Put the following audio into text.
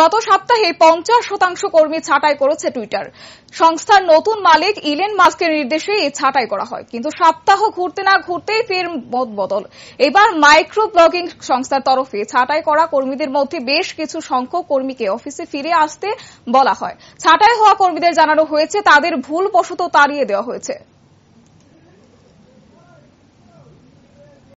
গত সপ্তাহে পঞ্চাশ শতাংশ কর্মী ছাঁটাই করেছে টুইটার সংস্থার নতুন মালিক ইলেন মাস্কের নির্দেশে এই ছাঁটাই করা হয় কিন্তু সপ্তাহ ঘুরতে না ঘুরতেই ফের মত বদল এবার মাইক্রো ব্লগিং সংস্থার তরফে ছাঁটাই করা কর্মীদের মধ্যে বেশ কিছু সংখ্যক কর্মীকে অফিসে ফিরে আসতে বলা হয় ছাঁটাই হওয়া কর্মীদের জানানো হয়েছে তাদের ভুল বশত তাড়িয়ে দেওয়া হয়েছে